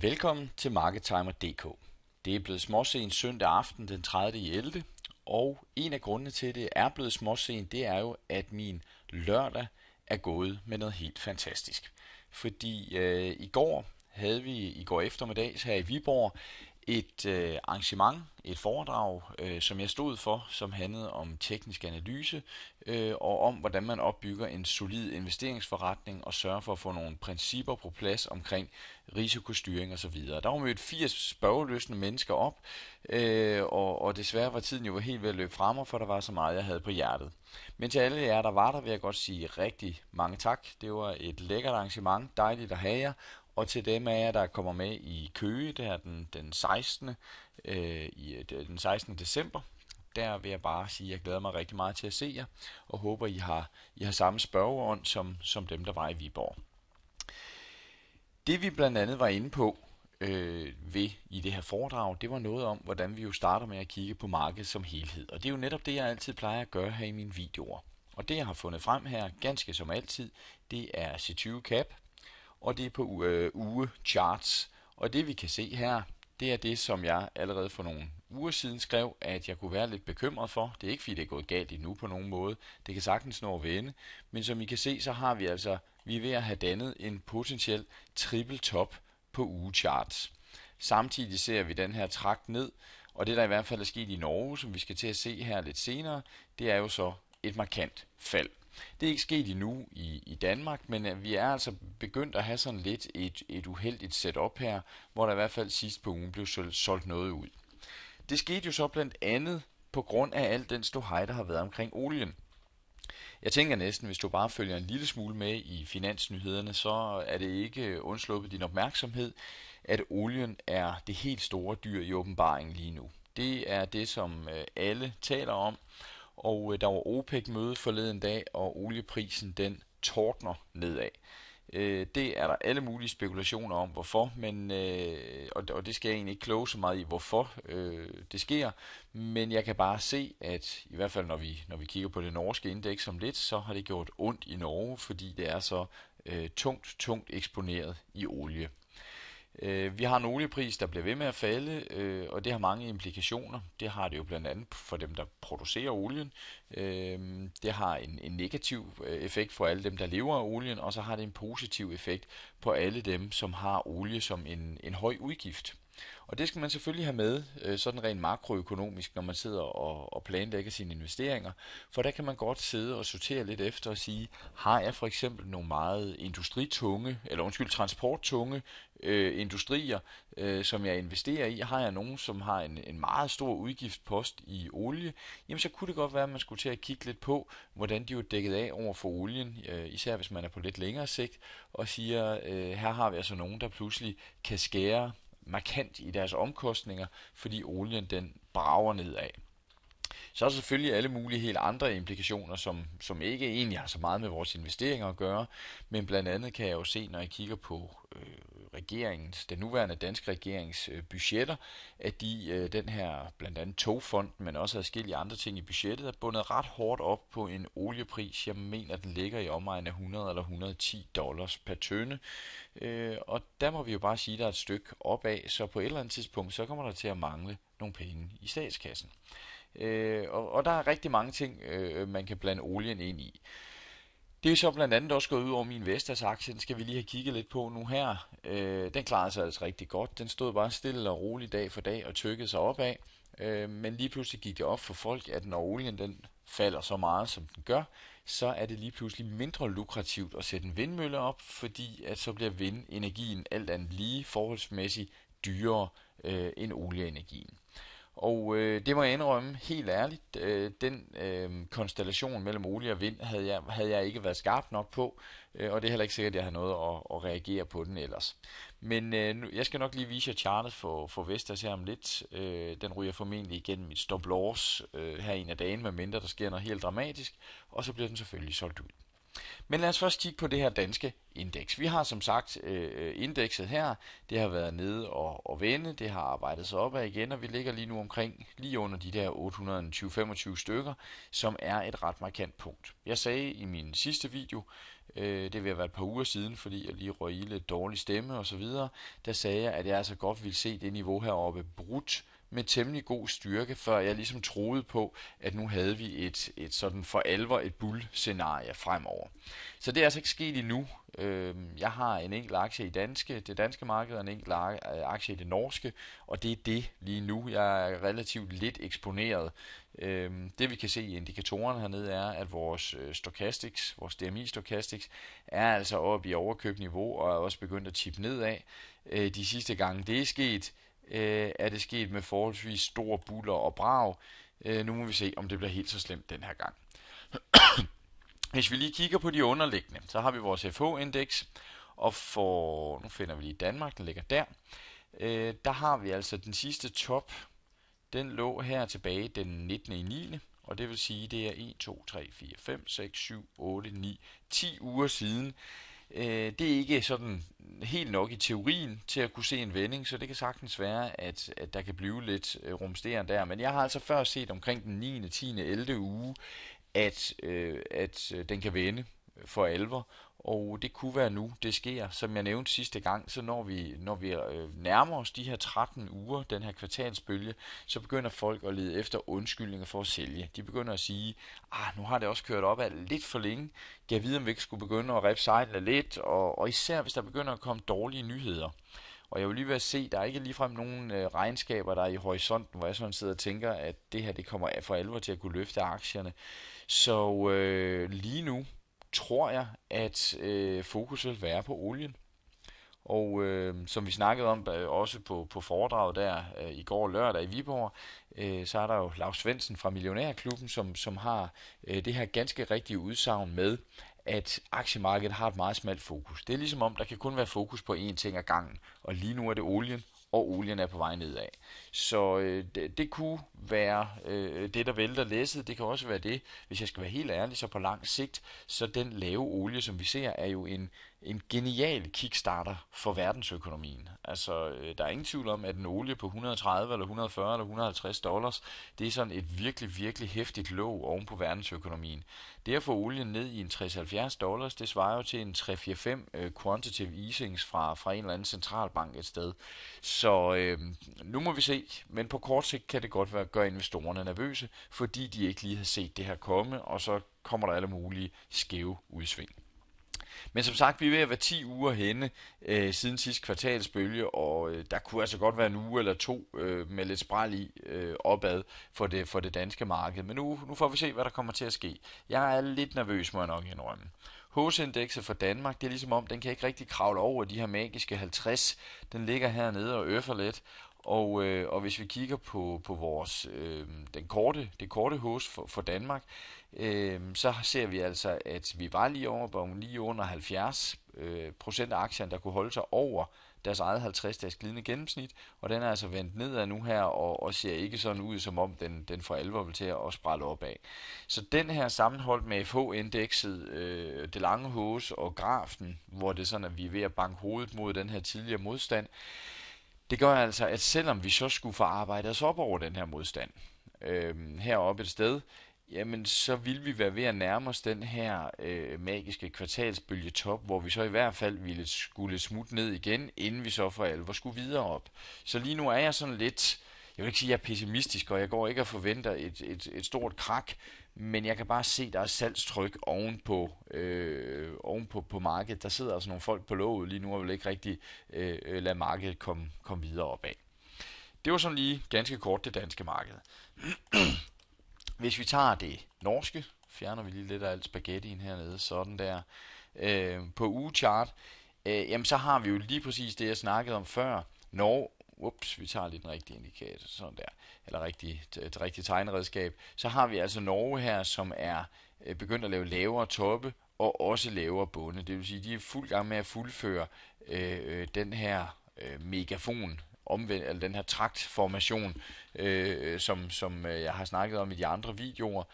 Velkommen til MarketTimer.dk. Det er blevet småsen søndag aften den 30. i 11. Og en af grundene til, at det er blevet småsen, det er jo, at min lørdag er gået med noget helt fantastisk. Fordi øh, i går havde vi, i går eftermiddags her i Viborg, et øh, arrangement, et foredrag, øh, som jeg stod for, som handlede om teknisk analyse øh, og om, hvordan man opbygger en solid investeringsforretning og sørger for at få nogle principper på plads omkring risikostyring osv. Der var mødt 80 spørgeløsende mennesker op, øh, og, og desværre var tiden jo helt ved at løbe frem, for der var så meget, jeg havde på hjertet. Men til alle jer, der var der, vil jeg godt sige rigtig mange tak. Det var et lækkert arrangement, dejligt at have jer, og til dem af jer, der kommer med i Køge her den, den 16. Øh, i, den 16. december, der vil jeg bare sige, at jeg glæder mig rigtig meget til at se jer, og håber, I har, I har samme spørgeånd som, som dem, der var i Viborg. Det vi blandt andet var inde på øh, ved i det her foredrag, det var noget om, hvordan vi jo starter med at kigge på markedet som helhed. Og det er jo netop det, jeg altid plejer at gøre her i mine videoer. Og det, jeg har fundet frem her, ganske som altid, det er C20 Cap, og det er på øh, uge charts. Og det vi kan se her, det er det, som jeg allerede for nogle uger siden skrev, at jeg kunne være lidt bekymret for. Det er ikke fordi, det er gået galt endnu på nogen måde. Det kan sagtens nå at vende. Men som I kan se, så har vi altså, vi er ved at have dannet en potentiel triple top på ugecharts. Samtidig ser vi den her trakt ned, og det der i hvert fald er sket i Norge, som vi skal til at se her lidt senere, det er jo så et markant fald. Det er ikke sket endnu i, i Danmark, men øh, vi er altså begyndt at have sådan lidt et, et uheldigt setup her, hvor der i hvert fald sidst på ugen blev solgt noget ud. Det skete jo så blandt andet på grund af al den ståhej, der har været omkring olien. Jeg tænker næsten, hvis du bare følger en lille smule med i finansnyhederne, så er det ikke øh, undsluppet din opmærksomhed, at olien er det helt store dyr i åbenbaringen lige nu. Det er det, som øh, alle taler om, og øh, der var OPEC-møde forleden dag, og olieprisen den tordner nedad. Øh, det er der alle mulige spekulationer om, hvorfor, men, øh, og, og det skal jeg egentlig ikke kloge så meget i, hvorfor det sker, men jeg kan bare se, at i hvert fald når vi, når vi kigger på det norske indeks om lidt, så har det gjort ondt i Norge, fordi det er så tungt, tungt eksponeret i olie. Øh, vi har en oliepris, der bliver ved med at falde, øh, og det har mange implikationer. Det har det jo blandt andet for dem, der producerer olien. Øh, det har en, en negativ effekt for alle dem, der lever af olien, og så har det en positiv effekt på alle dem, som har olie som en, en høj udgift. Og det skal man selvfølgelig have med, øh, sådan rent makroøkonomisk, når man sidder og, og planlægger sine investeringer, for der kan man godt sidde og sortere lidt efter og sige, har jeg for eksempel nogle meget industritunge, eller undskyld, transporttunge øh, industrier, øh, som jeg investerer i, har jeg nogen, som har en, en meget stor udgiftspost i olie, jamen så kunne det godt være, at man skulle til at kigge lidt på, hvordan de er dækket af over for olien, øh, især hvis man er på lidt længere sigt, og siger, øh, her har vi altså nogen, der pludselig kan skære markant i deres omkostninger, fordi olien den brager nedad. Så er der selvfølgelig alle mulige helt andre implikationer, som, som ikke egentlig har så meget med vores investeringer at gøre, men blandt andet kan jeg jo se, når jeg kigger på øh, regeringens, den nuværende danske regerings øh, budgetter, at de øh, den her blandt andet togfond, men også forskellige andre ting i budgettet, er bundet ret hårdt op på en oliepris. Jeg mener, den ligger i omegnen af 100 eller 110 dollars per tønde. Øh, og der må vi jo bare sige, at der er et stykke opad, så på et eller andet tidspunkt, så kommer der til at mangle nogle penge i statskassen. Øh, og, og der er rigtig mange ting, øh, man kan blande olien ind i. Det er så blandt andet også gået ud over min Vestas aktie, den skal vi lige have kigget lidt på nu her. Øh, den klarede sig altså rigtig godt, den stod bare stille og roligt dag for dag og tykkede sig opad. Øh, men lige pludselig gik det op for folk, at når olien den falder så meget, som den gør, så er det lige pludselig mindre lukrativt at sætte en vindmølle op, fordi at så bliver vindenergien alt andet lige forholdsmæssigt dyrere øh, end olieenergien. Og øh, det må jeg indrømme, helt ærligt, øh, den øh, konstellation mellem olie og vind havde jeg, havde jeg ikke været skarp nok på, øh, og det er heller ikke sikkert, at jeg har noget at, at reagere på den ellers. Men øh, nu, jeg skal nok lige vise jer chartet for, for Vestas her om lidt. Øh, den ryger formentlig igennem mit stop loss øh, her en af dagen, medmindre der sker noget helt dramatisk, og så bliver den selvfølgelig solgt ud. Men lad os først kigge på det her danske indeks. Vi har som sagt øh, indekset her. Det har været nede og, og vende. Det har arbejdet sig opad igen, og vi ligger lige nu omkring lige under de der 825 25 stykker, som er et ret markant punkt. Jeg sagde i min sidste video, øh, det vil have været et par uger siden, fordi jeg lige røg i lidt dårlig stemme osv., der sagde jeg, at jeg altså godt ville se det niveau heroppe brudt med temmelig god styrke, før jeg ligesom troede på, at nu havde vi et, et sådan for alvor et bull-scenarie fremover. Så det er altså ikke sket endnu. Øhm, jeg har en enkelt aktie i danske, det danske marked og en enkelt øh, aktie i det norske, og det er det lige nu. Jeg er relativt lidt eksponeret. Øhm, det vi kan se i indikatorerne hernede er, at vores øh, stokastiks, vores DMI stokastiks, er altså oppe i overkøbt niveau og er også begyndt at tippe nedad. Øh, de sidste gange det er sket, øh, er det sket med forholdsvis store buller og brag. Øh, nu må vi se, om det bliver helt så slemt den her gang. Hvis vi lige kigger på de underliggende, så har vi vores FH-indeks, og for, nu finder vi lige Danmark, den ligger der. Øh, der har vi altså den sidste top, den lå her tilbage den 19. i 9. Og det vil sige, det er 1, 2, 3, 4, 5, 6, 7, 8, 9, 10 uger siden, Øh, det er ikke sådan helt nok i teorien til at kunne se en vending, så det kan sagtens være, at, at der kan blive lidt øh, rumsteren der. Men jeg har altså før set omkring den 9., 10., 11. uge, at, øh, at øh, den kan vende for alvor, og det kunne være nu, det sker. Som jeg nævnte sidste gang, så når vi, når vi øh, nærmer os de her 13 uger, den her kvartalsbølge, så begynder folk at lede efter undskyldninger for at sælge. De begynder at sige, ah, nu har det også kørt op af lidt for længe. Jeg ved, om vi ikke skulle begynde at reppe sejlene lidt, og, og især hvis der begynder at komme dårlige nyheder. Og jeg vil lige være se, der er ikke ligefrem nogen øh, regnskaber, der er i horisonten, hvor jeg sådan sidder og tænker, at det her det kommer for alvor til at kunne løfte aktierne. Så øh, lige nu, tror jeg, at øh, fokus vil være på olien. Og øh, som vi snakkede om øh, også på, på foredraget der øh, i går lørdag i Viborg, øh, så er der jo Lars Svendsen fra Millionærklubben, som, som har øh, det her ganske rigtige udsagn med, at aktiemarkedet har et meget smalt fokus. Det er ligesom om, der kan kun være fokus på én ting ad gangen, og lige nu er det olien, og olien er på vej nedad. Så øh, det, det kunne være øh, det, der vælter læsset. Det kan også være det, hvis jeg skal være helt ærlig, så på lang sigt, så den lave olie, som vi ser, er jo en en genial kickstarter for verdensøkonomien. Altså, øh, der er ingen tvivl om, at en olie på 130 eller 140 eller 150 dollars, det er sådan et virkelig, virkelig hæftigt låg oven på verdensøkonomien. Det at få olien ned i en 60-70 dollars, det svarer jo til en 3-4-5 øh, quantitative easings fra, fra en eller anden centralbank et sted. Så øh, nu må vi se, men på kort sigt kan det godt være, gøre investorerne nervøse, fordi de ikke lige har set det her komme, og så kommer der alle mulige skæve udsving. Men som sagt, vi er ved at være 10 uger henne øh, siden sidste kvartalsbølge, og øh, der kunne altså godt være en uge eller to øh, med lidt spræl i øh, opad for det, for det danske marked. Men nu, nu får vi se, hvad der kommer til at ske. Jeg er lidt nervøs, må jeg nok indrømme. Hose-indekset for Danmark, det er ligesom om, den kan ikke rigtig kravle over de her magiske 50. Den ligger hernede og øffer lidt. Og, øh, og hvis vi kigger på, på vores øh, den korte, det korte hos for, for Danmark, øh, så ser vi altså, at vi var lige over lige under 70 øh, procent af aktierne, der kunne holde sig over deres eget 50-dages glidende gennemsnit, og den er altså vendt nedad nu her, og, og ser ikke sådan ud, som om den, den for alvor vil til at sprælle opad. Så den her sammenholdt med FH-indekset, øh, det lange hos og grafen, hvor det er sådan, at vi er ved at banke hovedet mod den her tidligere modstand, øh, det gør altså, at selvom vi så skulle få arbejdet os op over den her modstand øh, heroppe et sted, jamen så ville vi være ved at nærme os den her øh, magiske kvartalsbølgetop, hvor vi så i hvert fald ville skulle smutte ned igen, inden vi så for alvor skulle videre op. Så lige nu er jeg sådan lidt, jeg vil ikke sige, at jeg er pessimistisk, og jeg går ikke og forventer et, et, et stort krak, men jeg kan bare se, der er salgstryk ovenpå, øh, ovenpå på markedet. Der sidder altså nogle folk på låget lige nu og vil ikke rigtig øh, lade markedet komme, komme videre opad. Det var sådan lige ganske kort det danske marked. Hvis vi tager det norske, fjerner vi lige lidt af alt spaghettien hernede, sådan der, øh, på ugechart, øh, jamen så har vi jo lige præcis det, jeg snakkede om før. Norge ups, vi tager lige den rigtige indikator, sådan der, eller rigtig, et rigtigt tegneredskab, så har vi altså Norge her, som er øh, begyndt at lave lavere toppe, og også lavere bunde. Det vil sige, at de er fuld gang med at fuldføre øh, øh den her øh, megafon, omvendt, eller den her traktformation, øh, øh, som, som jeg har snakket om i de andre videoer.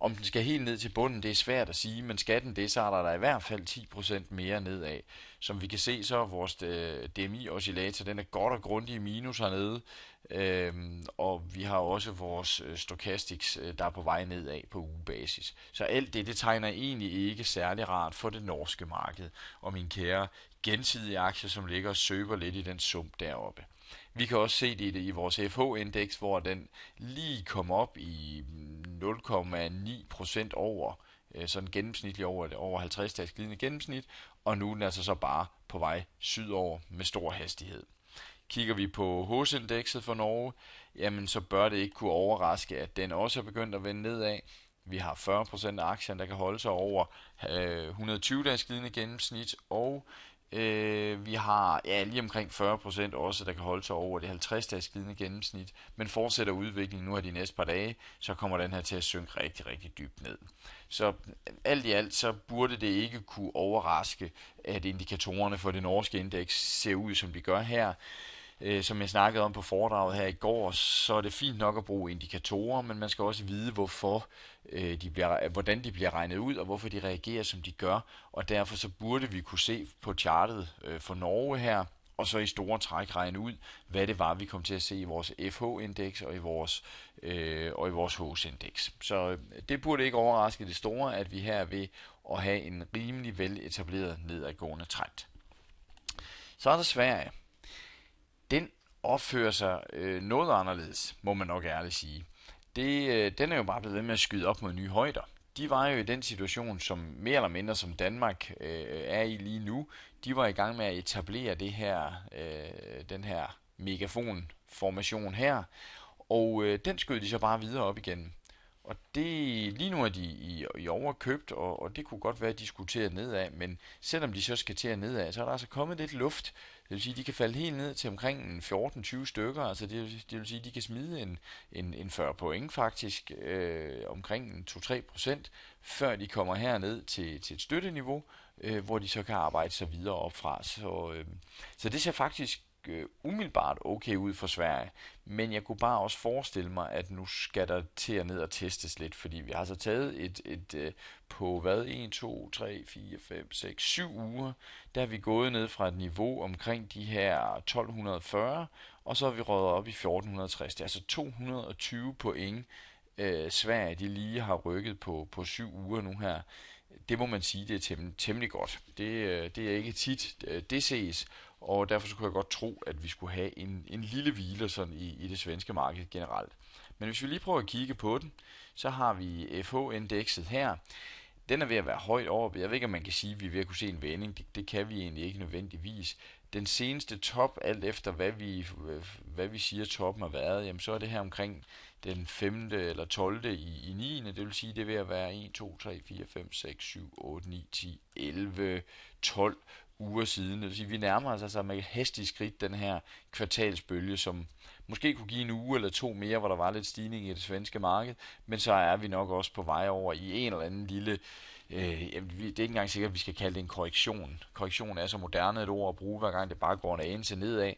Om den skal helt ned til bunden, det er svært at sige, men skatten det, så er der da i hvert fald 10% mere nedad. Som vi kan se, så er vores øh, DMI-oscillator, den er godt og grundig minus hernede, øhm, og vi har også vores øh, stokastiks, øh, der er på vej nedad på ugebasis. Så alt det, det tegner egentlig ikke særlig rart for det norske marked, og min kære gensidige aktie, som ligger og søber lidt i den sump deroppe. Vi kan også se det i, vores FH-indeks, hvor den lige kom op i 0,9 over øh, sådan gennemsnitligt over, over 50 dages glidende gennemsnit, og nu er den altså så bare på vej sydover med stor hastighed. Kigger vi på hosindekset indekset for Norge, jamen så bør det ikke kunne overraske, at den også er begyndt at vende nedad. Vi har 40% af aktierne, der kan holde sig over 120 øh, dages glidende gennemsnit, og Øh, vi har ja, lige omkring 40% også, der kan holde sig over det 50-dages glidende gennemsnit, men fortsætter udviklingen nu af de næste par dage, så kommer den her til at synke rigtig, rigtig dybt ned. Så alt i alt, så burde det ikke kunne overraske, at indikatorerne for det norske indeks ser ud, som de gør her øh, som jeg snakkede om på foredraget her i går, så er det fint nok at bruge indikatorer, men man skal også vide, hvorfor øh, de bliver, hvordan de bliver regnet ud, og hvorfor de reagerer, som de gør. Og derfor så burde vi kunne se på chartet øh, for Norge her, og så i store træk regne ud, hvad det var, vi kom til at se i vores FH-indeks og i vores, øh, og i vores HOS-indeks. Så øh, det burde ikke overraske det store, at vi her er ved at have en rimelig veletableret nedadgående trend. Så er der Sverige den opfører sig øh, noget anderledes, må man nok ærligt sige. Det, øh, den er jo bare blevet ved med at skyde op mod nye højder. De var jo i den situation, som mere eller mindre som Danmark øh, er i lige nu. De var i gang med at etablere det her, øh, den her megafonformation her, og øh, den skød de så bare videre op igen. Og det, lige nu er de i, i overkøbt, og, og det kunne godt være, at de skulle til at nedad, men selvom de så skal til at nedad, så er der altså kommet lidt luft det vil sige, at de kan falde helt ned til omkring 14-20 stykker, altså det, det vil sige, at de kan smide en, en, en 40 point faktisk, øh, omkring 2-3 procent, før de kommer herned til, til et støtteniveau, øh, hvor de så kan arbejde sig videre op fra. Så, øh, så det ser faktisk øh, umiddelbart okay ud for Sverige, men jeg kunne bare også forestille mig, at nu skal der til at ned og testes lidt, fordi vi har så altså taget et, et øh, på hvad, 1, 2, 3, 4, 5, 6, 7 uger, der er vi gået ned fra et niveau omkring de her 1240, og så er vi røget op i 1460. Det er altså 220 point, øh, Sverige de lige har rykket på, på 7 uger nu her det må man sige, det er temmelig, temmelig godt. Det, øh, det er ikke tit, øh, det ses og derfor så kunne jeg godt tro, at vi skulle have en, en lille hvile sådan i, i det svenske marked generelt. Men hvis vi lige prøver at kigge på den, så har vi FH-indekset her. Den er ved at være højt over. Jeg ved ikke, om man kan sige, at vi er ved at kunne se en vending. Det, det kan vi egentlig ikke nødvendigvis. Den seneste top, alt efter hvad vi, hvad vi siger toppen har været, jamen så er det her omkring den 5. eller 12. i, i 9. Det vil sige, det er ved at være 1, 2, 3, 4, 5, 6, 7, 8, 9, 10, 11, 12 uger siden. Det vil sige, vi nærmer os altså med hastig skridt den her kvartalsbølge, som måske kunne give en uge eller to mere, hvor der var lidt stigning i det svenske marked, men så er vi nok også på vej over i en eller anden lille øh, jamen, det er ikke engang sikkert, at vi skal kalde det en korrektion. Korrektion er så moderne et ord at bruge, hver gang det bare går en anelse nedad.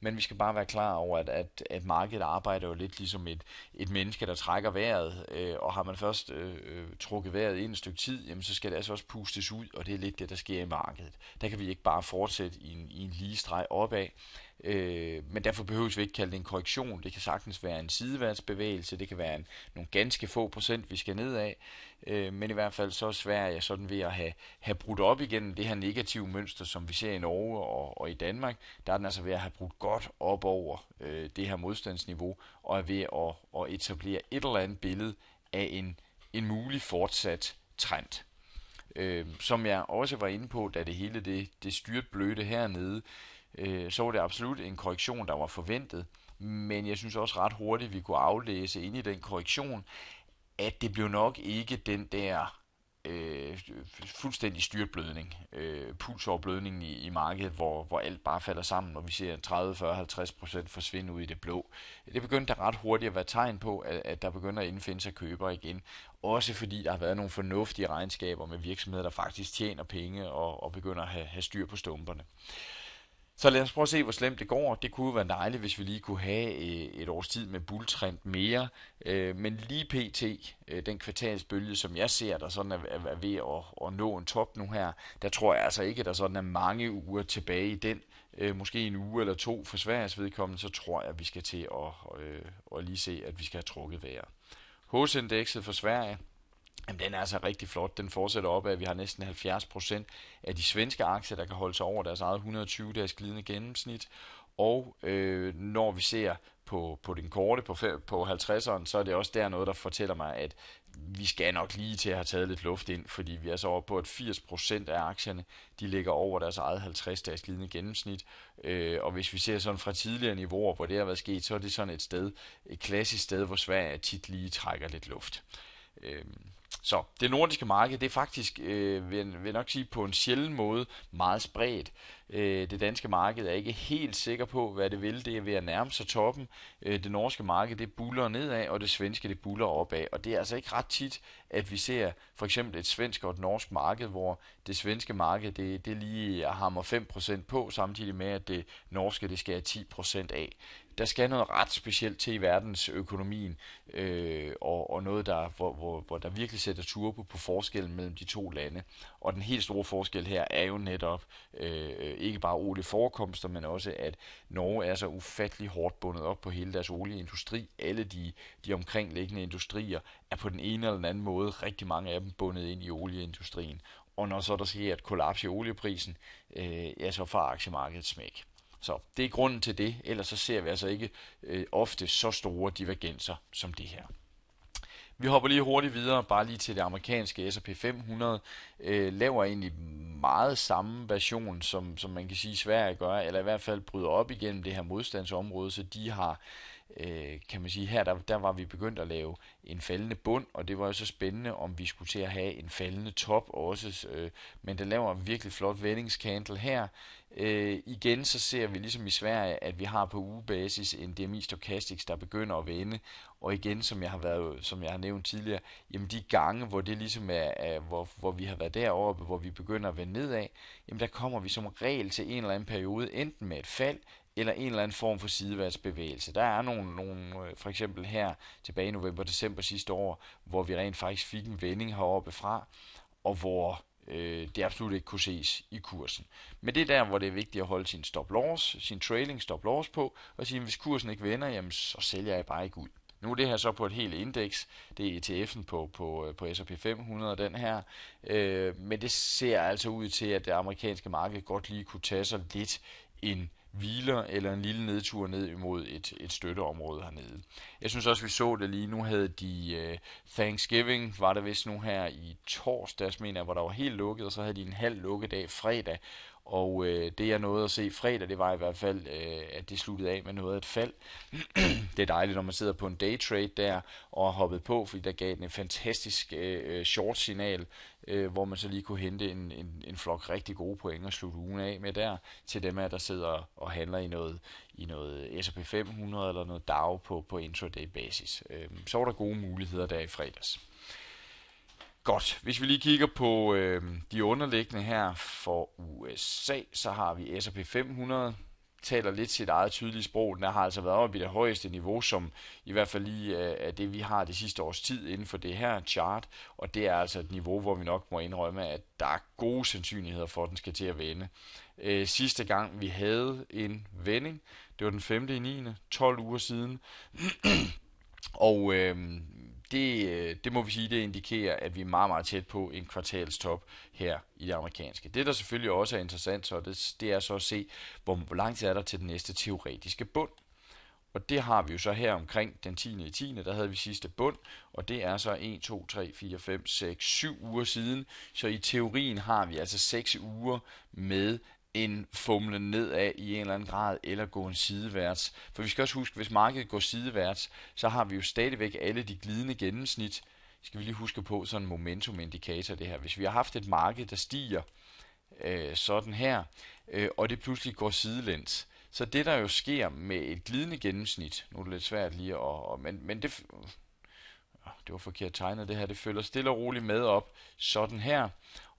Men vi skal bare være klar over, at, at, at markedet arbejder jo lidt ligesom et, et menneske, der trækker vejret. Øh, og har man først øh, øh trukket vejret ind et stykke tid, jamen, så skal det altså også pustes ud, og det er lidt det, der sker i markedet. Der kan vi ikke bare fortsætte i en, i en lige streg opad. Øh, men derfor behøves vi ikke kalde det en korrektion. Det kan sagtens være en sideværdsbevægelse, det kan være en, nogle ganske få procent, vi skal nedad. Øh, men i hvert fald så er Sverige sådan ved at have, have brudt op igen det her negative mønster, som vi ser i Norge og, og i Danmark. Der er den altså ved at have brudt godt op over øh, det her modstandsniveau, og er ved at, at etablere et eller andet billede af en, en mulig fortsat trend. Øh, som jeg også var inde på, da det hele det, det styrt blødte hernede, øh, øh, så var det absolut en korrektion, der var forventet. Men jeg synes også ret hurtigt, vi kunne aflæse ind i den korrektion, at det blev nok ikke den der øh, fuldstændig styrtblødning, øh, pulsoverblødningen i, i markedet, hvor, hvor alt bare falder sammen, og vi ser 30, 40, 50 procent forsvinde ud i det blå. Det begyndte ret hurtigt at være tegn på, at, at der begynder at indfinde sig købere igen. Også fordi der har været nogle fornuftige regnskaber med virksomheder, der faktisk tjener penge og, og begynder at have, have styr på stumperne. Øh, så lad os prøve at se, hvor slemt det går. Det kunne være dejligt, hvis vi lige kunne have øh, et års tid med bulltrend mere. Øh, men lige pt, øh, den kvartalsbølge, som jeg ser, der sådan er ved at nå en top nu her, der tror jeg altså ikke, at der sådan er mange uger tilbage i den. Måske en uge eller to for Sveriges vedkommende, så tror jeg, at vi skal til at, at lige se, at vi skal have trukket vejret. Hosindekset indekset for Sverige, Jamen, den er altså rigtig flot. Den fortsætter op at vi har næsten 70% af de svenske aktier, der kan holde sig over deres eget 120-dages glidende gennemsnit. Og øh, når vi ser på, på den korte, på, på 50'eren, så er det også der noget, der fortæller mig, at vi skal nok lige til at have taget lidt luft ind, fordi vi er så over på, at 80% af aktierne, de ligger over deres eget 50-dages glidende gennemsnit. Øh, og hvis vi ser sådan fra tidligere niveauer, hvor det har været sket, så er det sådan et sted, et klassisk sted, hvor Sverige tit lige trækker lidt luft. Øh, så det nordiske marked, det er faktisk, øh, vil, vil nok sige på en sjælden måde, meget spredt. Øh, det danske marked er ikke helt sikker på, hvad det vil. Det er ved at nærme sig toppen. Øh, det norske marked, det buller nedad, og det svenske, det buller opad. Og det er altså ikke ret tit, at vi ser for eksempel et svensk og et norsk marked, hvor det svenske marked, det, det lige hammer 5% på, samtidig med, at det norske, det skal 10% af der skal noget ret specielt til i verdensøkonomien, øh, og, og noget, der, hvor, hvor, hvor der virkelig sætter turbo på forskellen mellem de to lande. Og den helt store forskel her er jo netop øh, øh, ikke bare olieforekomster, men også at Norge er så ufattelig hårdt bundet op på hele deres olieindustri. Alle de, de omkringliggende industrier er på den ene eller den anden måde, rigtig mange af dem bundet ind i olieindustrien. Og når så der sker et kollaps i olieprisen, øh, ja, så får aktiemarkedet smæk. Så det er grunden til det, ellers så ser vi altså ikke øh, ofte så store divergenser som det her. Vi hopper lige hurtigt videre, bare lige til det amerikanske S&P 500. Øh, laver egentlig meget samme version, som, som man kan sige Sverige gør, eller i hvert fald bryder op igennem det her modstandsområde, så de har øh, kan man sige, her der, der var vi begyndt at lave en faldende bund, og det var jo så spændende, om vi skulle til at have en faldende top også, øh, men den laver en virkelig flot vendingskandel her. Øh, igen så ser vi ligesom i Sverige, at vi har på ugebasis en DMI Stochastics, der begynder at vende, og igen, som jeg har, været, som jeg har nævnt tidligere, jamen de gange, hvor det ligesom er, er hvor, hvor vi har været deroppe, hvor vi begynder at vende nedad, jamen der kommer vi som regel til en eller anden periode, enten med et fald, eller en eller anden form for sideværdsbevægelse. Der er nogle, nogle, øh, for eksempel her tilbage i november-december sidste år, hvor vi rent faktisk fik en vending heroppe fra, og hvor øh, det absolut ikke kunne ses i kursen. Men det er der, hvor det er vigtigt at holde sin stop-loss, sin trailing stop-loss på, og sige, at hvis kursen ikke vender, jamen, så sælger jeg bare ikke ud. Nu er det her så på et helt indeks. Det er ETF'en på, på, øh, på S&P 500, den her. Øh, men det ser altså ud til, at det amerikanske marked godt lige kunne tage sig lidt en hviler eller en lille nedtur ned imod et, et støtteområde hernede. Jeg synes også, vi så det lige. Nu havde de uh, Thanksgiving, var det vist nu her i torsdags, mener jeg, hvor der var helt lukket, og så havde de en halv lukkedag fredag, og øh, det jeg nåede at se fredag, det var i hvert fald, øh, at det sluttede af med noget af et fald. det er dejligt, når man sidder på en day trade der og hoppet på, fordi der gav den et fantastisk øh, øh, short signal, øh, hvor man så lige kunne hente en, en, en flok rigtig gode point og slutte ugen af med der, til dem af, der sidder og handler i noget, i noget S&P 500 eller noget DAO på, på intraday basis. Øh, så var der gode muligheder der i fredags. Godt. Hvis vi lige kigger på øh, de underliggende her for USA, så har vi S&P 500 taler lidt sit eget tydelige sprog. Den har altså været oppe i det højeste niveau, som i hvert fald lige øh, er det, vi har det sidste års tid inden for det her chart. Og det er altså et niveau, hvor vi nok må indrømme, at der er gode sandsynligheder for, at den skal til at vende. Øh, sidste gang vi havde en vending, det var den 5. i 9. 12 uger siden. og øh, det, øh, det må vi sige, det indikerer, at vi er meget, meget tæt på en kvartalstop her i det amerikanske. Det, der selvfølgelig også er interessant, så det, det er så at se, hvor, hvor lang tid er der til den næste teoretiske bund. Og det har vi jo så her omkring den 10. i 10. Der havde vi sidste bund, og det er så 1, 2, 3, 4, 5, 6, 7 uger siden. Så i teorien har vi altså 6 uger med en fumlen nedad i en eller anden grad, eller gå en sideværts. For vi skal også huske, hvis markedet går sideværts, så har vi jo stadigvæk alle de glidende gennemsnit. Skal vi lige huske på sådan en momentum-indikator det her. Hvis vi har haft et marked, der stiger øh, sådan her, øh, og det pludselig går sidelæns, så det der jo sker med et glidende gennemsnit, nu er det lidt svært lige at, Og, men, men det, det var forkert tegnet det her, det følger stille og roligt med op, sådan her,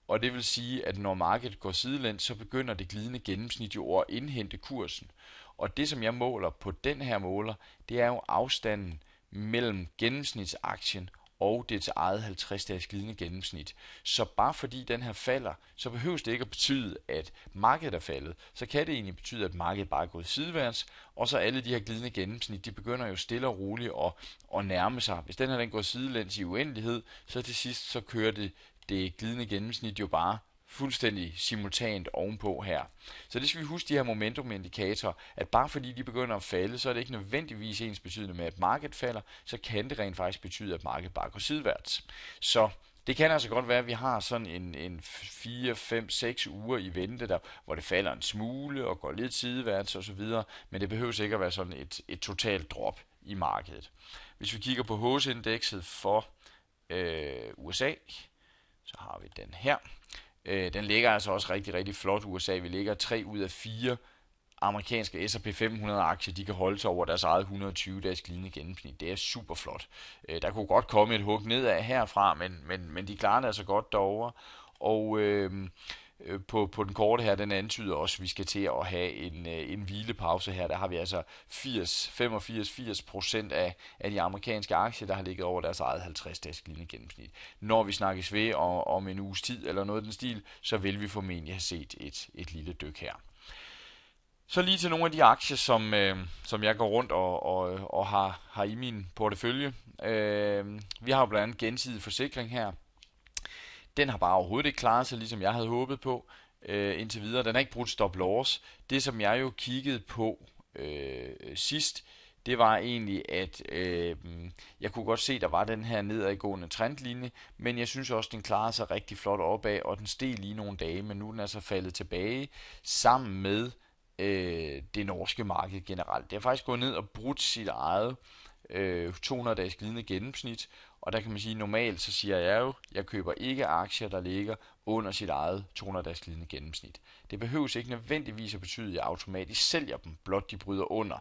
og det vil sige, at når markedet går sidelæns, så begynder det glidende gennemsnit jo at indhente kursen. Og det, som jeg måler på den her måler, det er jo afstanden mellem gennemsnitsaktien og dets eget 50-dages glidende gennemsnit. Så bare fordi den her falder, så behøves det ikke at betyde, at markedet er faldet. Så kan det egentlig betyde, at markedet bare er gået sideværs, og så alle de her glidende gennemsnit, de begynder jo stille og roligt at, at nærme sig. Hvis den her den går sidelæns i uendelighed, så til sidst så kører det det glidende gennemsnit jo bare fuldstændig simultant ovenpå her. Så det skal vi huske, de her momentumindikatorer, at bare fordi de begynder at falde, så er det ikke nødvendigvis ens betydende med, at markedet falder, så kan det rent faktisk betyde, at markedet bare går sideværts. Så det kan altså godt være, at vi har sådan en, en 4, 5, 6 uger i vente, der, hvor det falder en smule og går lidt sideværts osv., men det behøver ikke at være sådan et, et totalt drop i markedet. Hvis vi kigger på hos indekset for øh, USA, så har vi den her. Øh, den ligger altså også rigtig, rigtig flot USA. Vi ligger 3 ud af 4 amerikanske S&P 500 aktier, de kan holde sig over deres eget 120 dages glidende gennemsnit. Det er super flot. Øh, der kunne godt komme et hug nedad herfra, men, men, men de klarer det altså godt derovre. Og øh, Øh, på, på den korte her, den antyder også, at vi skal til at have en, øh, en hvilepause her. Der har vi altså 80, 85-80 procent af, af de amerikanske aktier, der har ligget over deres eget 50-dages glidende gennemsnit. Når vi snakkes ved om, om en uges tid eller noget af den stil, så vil vi formentlig have set et, et lille dyk her. Så lige til nogle af de aktier, som, øh, som jeg går rundt og, og, og har, har i min portefølje. Øh, vi har jo blandt andet gensidig forsikring her. Den har bare overhovedet ikke klaret sig, ligesom jeg havde håbet på øh, indtil videre. Den har ikke brugt stop loss. Det, som jeg jo kiggede på øh, sidst, det var egentlig, at øh, jeg kunne godt se, at der var den her nedadgående trendlinje, men jeg synes også, at den klarede sig rigtig flot opad, og den steg lige nogle dage, men nu er den altså faldet tilbage sammen med øh, det norske marked generelt. Det har faktisk gået ned og brudt sit eget øh, 200 dages glidende gennemsnit, og der kan man sige, normalt så siger jeg jo, jeg køber ikke aktier, der ligger under sit eget 200 dages glidende gennemsnit. Det behøves ikke nødvendigvis at betyde, at jeg automatisk sælger dem, blot de bryder under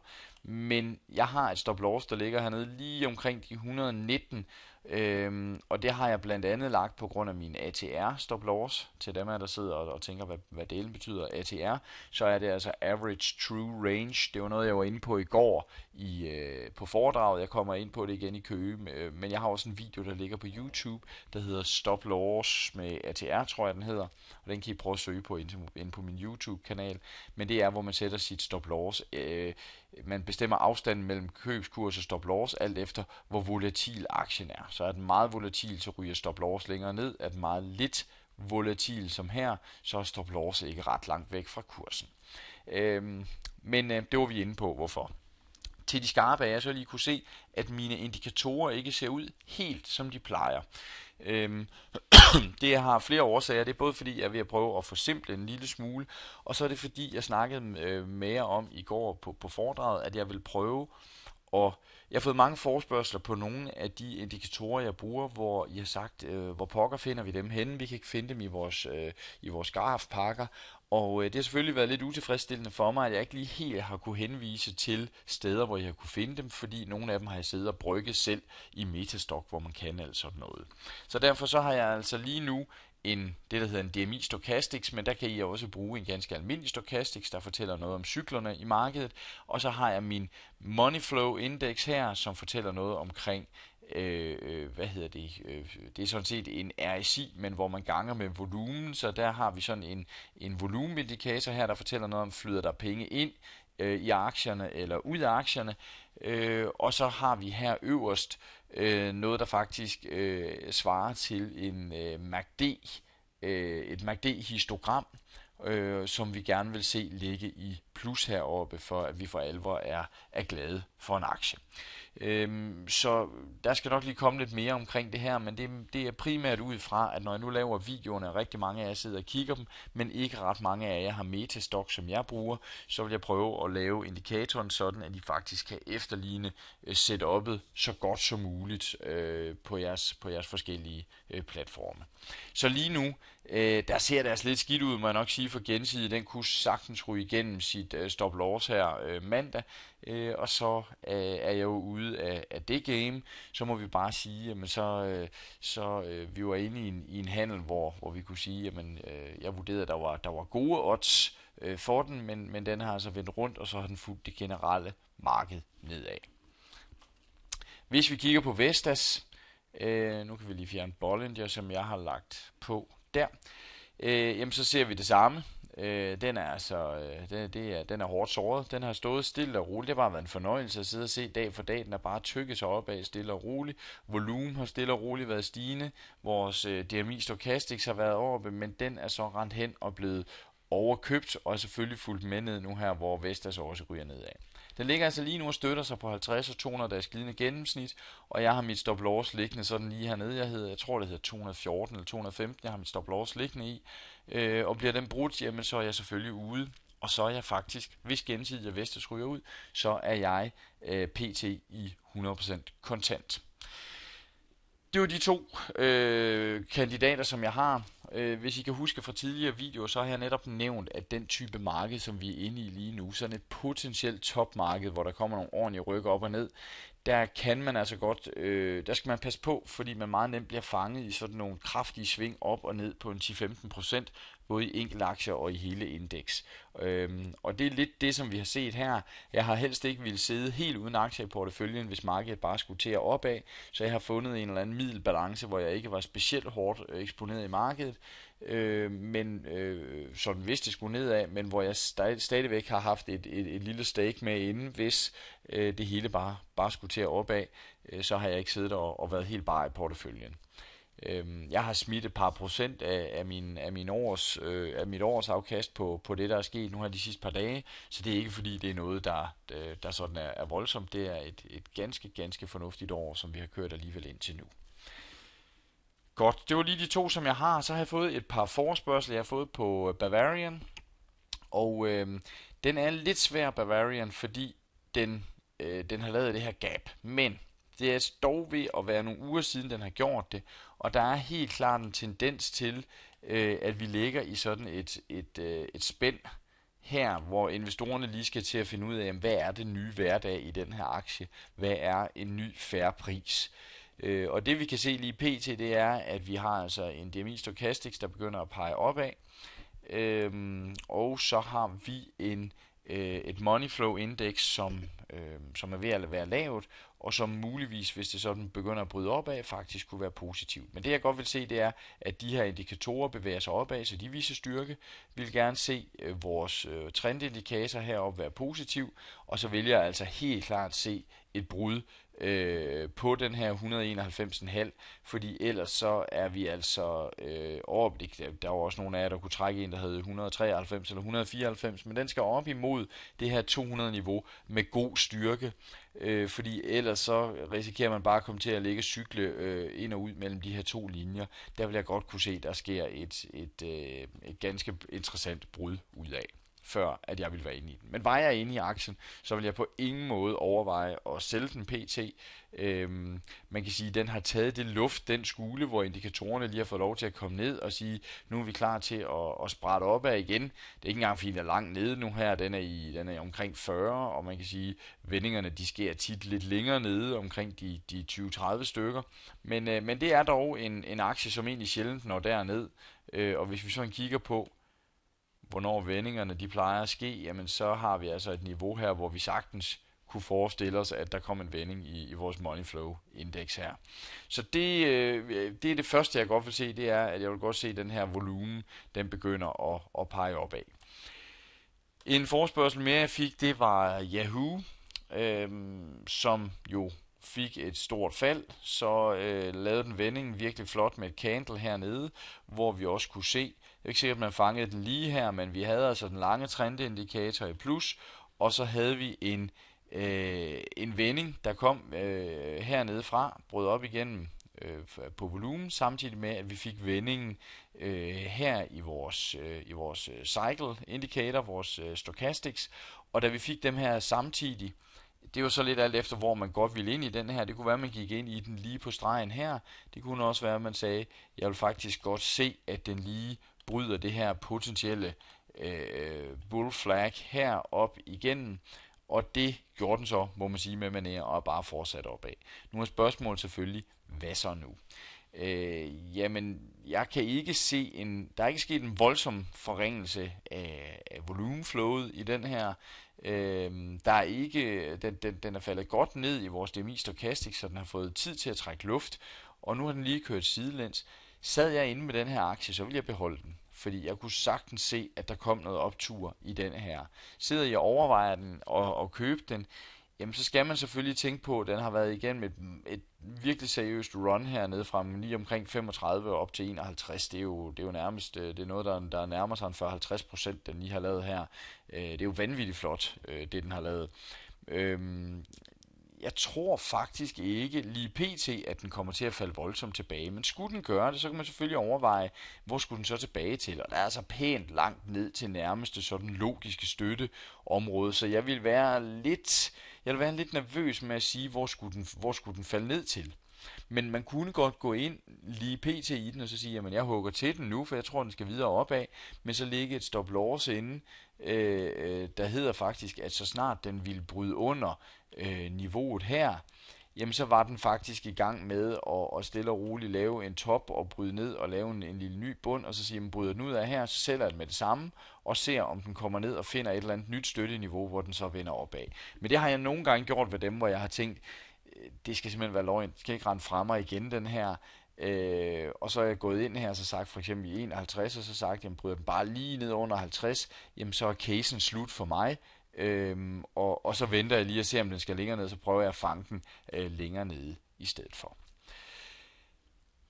men jeg har et stop loss, der ligger hernede lige omkring de 119, øhm, og det har jeg blandt andet lagt på grund af min ATR stop loss, til dem af der sidder og, og tænker, hvad, hvad delen betyder ATR, så er det altså Average True Range, det var noget, jeg var inde på i går i, øh, på foredraget, jeg kommer ind på det igen i Køge, øh, men jeg har også en video, der ligger på YouTube, der hedder Stop Loss med ATR, tror jeg den hedder, og den kan I prøve at søge på inde på min YouTube-kanal, men det er, hvor man sætter sit stop loss øh, man bestemmer afstanden mellem købskurs og stop loss alt efter, hvor volatil aktien er. Så er den meget volatil, så ryger stop loss længere ned. Er den meget lidt volatil som her, så er stop loss ikke ret langt væk fra kursen. Øhm, men øh, det var vi inde på, hvorfor. Til de skarpe er jeg så lige kunne se, at mine indikatorer ikke ser ud helt som de plejer. Øhm, det har flere årsager. Det er både fordi, jeg er ved at prøve at forsimple en lille smule, og så er det fordi, jeg snakkede øh, med jer om i går på, på foredraget, at jeg vil prøve at jeg har fået mange forspørgseler på nogle af de indikatorer, jeg bruger, hvor jeg har sagt, øh, hvor pokker finder vi dem henne? Vi kan ikke finde dem i vores, øh, i vores grafpakker. Og øh, det har selvfølgelig været lidt utilfredsstillende for mig, at jeg ikke lige helt har kunne henvise til steder, hvor jeg har kunne finde dem, fordi nogle af dem har jeg siddet og brygget selv i Metastock, hvor man kan alt sådan noget. Så derfor så har jeg altså lige nu en, det, der hedder en DMI Stochastics, men der kan I også bruge en ganske almindelig Stochastics, der fortæller noget om cyklerne i markedet. Og så har jeg min Money Flow Index her, som fortæller noget omkring øh, øh, hvad hedder det, øh, det er sådan set en RSI, men hvor man ganger med volumen, så der har vi sådan en, en volumenindikator her, der fortæller noget om, flyder der penge ind øh, i aktierne eller ud af aktierne, øh, og så har vi her øverst øh, noget der faktisk øh, svarer til en øh, MACD, øh, et MACD-histogram, øh, som vi gerne vil se ligge i plus heroppe, for at vi for alvor er, er glade for en aktie. Øhm, så der skal nok lige komme lidt mere omkring det her, men det, det er primært ud fra, at når jeg nu laver videoerne, og rigtig mange af jer sidder og kigger dem, men ikke ret mange af jer har metastock, som jeg bruger, så vil jeg prøve at lave indikatoren sådan, at I faktisk kan efterligne øh, setup'et så godt som muligt øh, på, jeres, på jeres forskellige øh, platforme. Så lige nu, Øh, der ser det altså lidt skidt ud, må jeg nok sige, for gensidig. Den kunne sagtens ryge igennem sit øh, stop loss her øh, mandag, øh, og så øh, er jeg jo ude af, af det game. Så må vi bare sige, jamen så, øh, så øh, vi var inde i en, i en handel, hvor, hvor vi kunne sige, jamen øh, jeg vurderede, at der var, der var gode odds øh, for den, men, men den har altså vendt rundt, og så har den fulgt det generelle marked nedad. Hvis vi kigger på Vestas, øh, nu kan vi lige fjerne Bollinger, som jeg har lagt på der, øh, jamen så ser vi det samme. Øh, den er altså, øh, det, det er, den er hårdt såret. Den har stået stille og roligt. Det har bare været en fornøjelse at sidde og se dag for dag. Den er bare tykket sig opad stille og roligt. Volumen har stille og roligt været stigende. Vores øh, DMI Stochastics har været oppe, men den er så rent hen og blevet overkøbt, og er selvfølgelig fuldt med ned nu her, hvor Vestas også ryger nedad. Den ligger altså lige nu og støtter sig på 50 og 200 dages glidende gennemsnit, og jeg har mit stop loss liggende sådan lige hernede. Jeg, hedder, jeg tror, det hedder 214 eller 215, jeg har mit stop loss liggende i. Øh, og bliver den brudt, jamen så er jeg selvfølgelig ude. Og så er jeg faktisk, hvis gensidig Vestas ryger ud, så er jeg øh, pt. i 100% kontant. Det var de to øh, kandidater, som jeg har. Øh, hvis I kan huske fra tidligere videoer, så har jeg netop nævnt, at den type marked, som vi er inde i lige nu, sådan et potentielt topmarked, hvor der kommer nogle ordentlige rykker op og ned, der kan man altså godt, øh, der skal man passe på, fordi man meget nemt bliver fanget i sådan nogle kraftige sving op og ned på en 10-15%, både i enkeltaktier og i hele indeks. Øhm, og det er lidt det, som vi har set her. Jeg har helst ikke ville sidde helt uden aktier i porteføljen, hvis markedet bare skulle til at opad, så jeg har fundet en eller anden middelbalance, hvor jeg ikke var specielt hårdt øh, eksponeret i markedet, øh, men øh, sådan hvis det skulle nedad, men hvor jeg stadigvæk har haft et, et, et lille stake med inden, hvis øh, det hele bare, bare skulle til at opad, øh, så har jeg ikke siddet og, og været helt bare i porteføljen. Øh, jeg har smidt et par procent af, af, min, af, min års, øh, af mit års afkast på, på det, der er sket nu her de sidste par dage, så det er ikke fordi, det er noget, der, øh, der sådan er, er voldsomt. Det er et, et ganske, ganske fornuftigt år, som vi har kørt alligevel indtil nu. Godt, det var lige de to, som jeg har. Så har jeg fået et par forspørgsel, jeg har fået på øh, Bavarian. Og øh, den er lidt svær, Bavarian, fordi den, øh, den har lavet det her gap. Men det er dog ved at være nogle uger siden, den har gjort det, og der er helt klart en tendens til, øh, at vi ligger i sådan et, et, øh, et spænd her, hvor investorerne lige skal til at finde ud af, hvad er det nye hverdag i den her aktie? Hvad er en ny færre pris? Øh, og det vi kan se lige pt, det er, at vi har altså en DMI Stochastics, der begynder at pege opad. Øhm, og så har vi en øh, et money flow index, som, øh, som er ved at være lavt, og som muligvis, hvis det sådan begynder at bryde opad, faktisk kunne være positivt. Men det jeg godt vil se, det er, at de her indikatorer bevæger sig opad, så de viser styrke. Vi vil gerne se øh, vores øh, trendindikator heroppe være positiv, og så vil jeg altså helt klart se et brud øh, på den her 191,5, fordi ellers så er vi altså øh, op, der var også nogle af jer, der kunne trække en, der hed 193 eller 194, men den skal op imod det her 200 niveau med god styrke, øh, fordi ellers så risikerer man bare at komme til at ligge cykle øh, ind og ud mellem de her to linjer. Der vil jeg godt kunne se, der sker et, et, et, øh, et ganske interessant brud ud af før at jeg ville være inde i den. Men var jeg inde i aktien, så vil jeg på ingen måde overveje at sælge den pt. Øhm, man kan sige, at den har taget det luft, den skule, hvor indikatorerne lige har fået lov til at komme ned og sige, nu er vi klar til at, at sprætte op af igen. Det er ikke engang, fordi den er langt nede nu her, den er, i, den er omkring 40, og man kan sige, vendingerne de sker tit lidt længere nede, omkring de, de 20-30 stykker. Men, øh, men det er dog en, en aktie, som egentlig sjældent når derned. Øh, og hvis vi sådan kigger på, hvornår vendingerne de plejer at ske, jamen så har vi altså et niveau her, hvor vi sagtens kunne forestille os, at der kom en vending i, i vores money flow indeks her. Så det, øh, det er det første, jeg godt vil se, det er, at jeg vil godt se at den her volumen, den begynder at, at pege opad. En forspørgsel mere, jeg fik, det var Yahoo, øh, som jo fik et stort fald, så øh, lavede den vendingen virkelig flot med et candle hernede, hvor vi også kunne se, jeg ikke sikkert, at man fangede den lige her, men vi havde altså den lange trendindikator i plus, og så havde vi en, øh, en vending, der kom øh, hernede fra, brød op igennem øh, på volumen, samtidig med, at vi fik vendingen øh, her i vores, øh, i vores øh, cycle indicator, vores øh, stochastics, og da vi fik dem her samtidig, det var så lidt alt efter, hvor man godt ville ind i den her. Det kunne være, at man gik ind i den lige på stregen her. Det kunne også være, at man sagde, jeg vil faktisk godt se, at den lige bryder det her potentielle øh, bull flag her op igennem, og det gjorde den så, må man sige, med maner og bare fortsat opad. Nu er spørgsmålet selvfølgelig, hvad så nu? Øh, jamen, jeg kan ikke se en, der er ikke sket en voldsom forringelse af, af volumenflowet i den her. Øh, der er ikke, den, den, den er faldet godt ned i vores DMI Stochastic, så den har fået tid til at trække luft, og nu har den lige kørt sidelæns. Sad jeg inde med den her aktie, så ville jeg beholde den, fordi jeg kunne sagtens se, at der kom noget optur i den her. Sidder jeg overvejer den og, og købe den, jamen så skal man selvfølgelig tænke på, at den har været igennem et, et virkelig seriøst run hernede fra lige omkring 35 op til 51. Det er jo, det er jo nærmest øh, det er noget, der, der nærmer sig en 40-50 procent, den lige har lavet her. Øh, det er jo vanvittigt flot, øh, det den har lavet. Øhm, jeg tror faktisk ikke lige pt, at den kommer til at falde voldsomt tilbage, men skulle den gøre det, så kan man selvfølgelig overveje, hvor skulle den så tilbage til, og der er altså pænt langt ned til nærmeste sådan logiske støtteområde, så jeg vil være lidt, jeg vil være lidt nervøs med at sige, hvor skulle den, hvor skulle den falde ned til. Men man kunne godt gå ind lige pt. i den, og så sige, at jeg hugger til den nu, for jeg tror, den skal videre opad, men så ligge et stop loss inde, øh, øh, der hedder faktisk, at så snart den ville bryde under øh, niveauet her, jamen så var den faktisk i gang med at, at stille og roligt lave en top og bryde ned og lave en, en lille ny bund, og så sige, man bryder den ud af her, så sælger den med det samme, og ser om den kommer ned og finder et eller andet nyt støtteniveau, hvor den så vender opad. Men det har jeg nogle gange gjort ved dem, hvor jeg har tænkt, det skal simpelthen være løgn. Det skal ikke rende fra mig igen, den her. Øh, og så er jeg gået ind her og så sagt for eksempel i 51, og så sagt, jamen bryder den bare lige ned under 50, jamen så er casen slut for mig. Øh, og, og så venter jeg lige og ser, om den skal længere ned, så prøver jeg at fange den øh, længere nede i stedet for.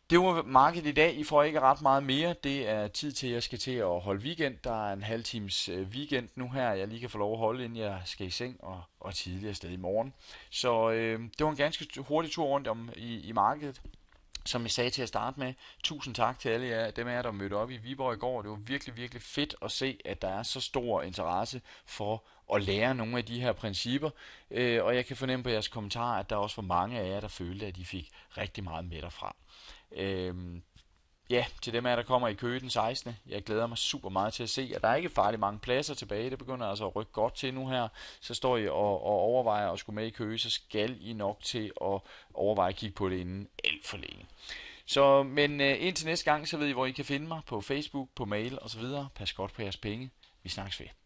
Det var markedet i dag. I får ikke ret meget mere. Det er tid til, at jeg skal til at holde weekend. Der er en halv times øh, weekend nu her, jeg lige kan få lov at holde, inden jeg skal i seng og, og tidligere sted i morgen. Så øh, det var en ganske hurtig tur rundt om i, i markedet. Som jeg sagde til at starte med, tusind tak til alle jer, dem af jer, der mødte op i Viborg i går. Det var virkelig, virkelig fedt at se, at der er så stor interesse for at lære nogle af de her principper. Øh, og jeg kan fornemme på jeres kommentarer, at der også var mange af jer, der følte, at de fik rigtig meget med derfra. Øhm, ja, til dem af jer, der kommer i kø den 16. Jeg glæder mig super meget til at se, at der er ikke farligt mange pladser tilbage. Det begynder altså at rykke godt til nu her. Så står I og, og overvejer at skulle med i kø, så skal I nok til at overveje at kigge på det inden alt for længe. Så, men øh, indtil næste gang, så ved I, hvor I kan finde mig på Facebook, på mail osv. Pas godt på jeres penge. Vi snakkes ved.